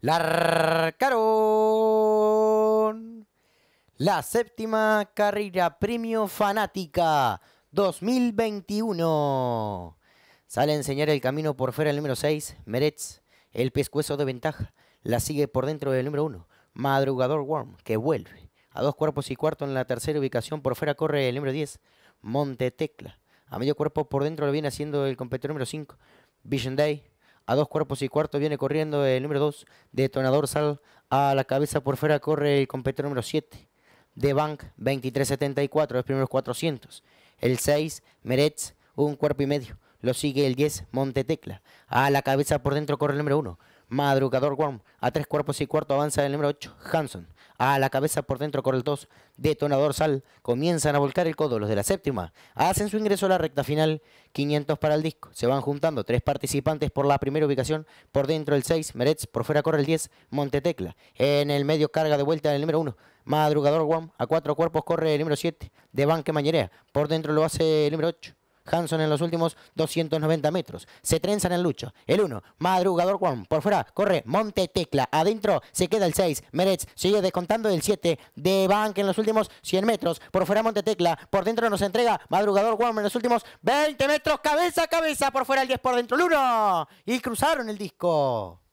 Larcaron. La séptima carrera Premio Fanática 2021. Sale a enseñar el camino por fuera el número 6, Meretz. El pescuezo de ventaja la sigue por dentro del número 1, Madrugador Warm, que vuelve. A dos cuerpos y cuarto en la tercera ubicación, por fuera corre el número 10, Monte A medio cuerpo por dentro lo viene haciendo el competidor número 5, Vision Day a dos cuerpos y cuarto viene corriendo el número 2, Detonador Sal a la cabeza por fuera corre el competidor número 7, De Bank 2374, los primeros 400. El 6, Meretz, un cuerpo y medio. Lo sigue el 10, Montetecla. A la cabeza por dentro corre el número 1, Madrugador Worm. A tres cuerpos y cuarto avanza el número 8, Hanson. A ah, la cabeza por dentro corre el 2. Detonador sal. Comienzan a volcar el codo los de la séptima. Hacen su ingreso a la recta final. 500 para el disco. Se van juntando tres participantes por la primera ubicación. Por dentro el 6. Meretz. Por fuera corre el 10. Montetecla. En el medio carga de vuelta el número 1. Madrugador Guam. A cuatro cuerpos corre el número 7. De Banque Mañerea. Por dentro lo hace el número 8. Hanson en los últimos 290 metros. Se trenzan el Lucho. El 1, Madrugador Juan, por fuera, corre Monte Tecla. Adentro se queda el 6, Meretz sigue descontando el 7 de Bank en los últimos 100 metros. Por fuera Monte Tecla, por dentro nos entrega Madrugador Juan en los últimos 20 metros. Cabeza, a cabeza, por fuera el 10 por dentro el 1. Y cruzaron el disco.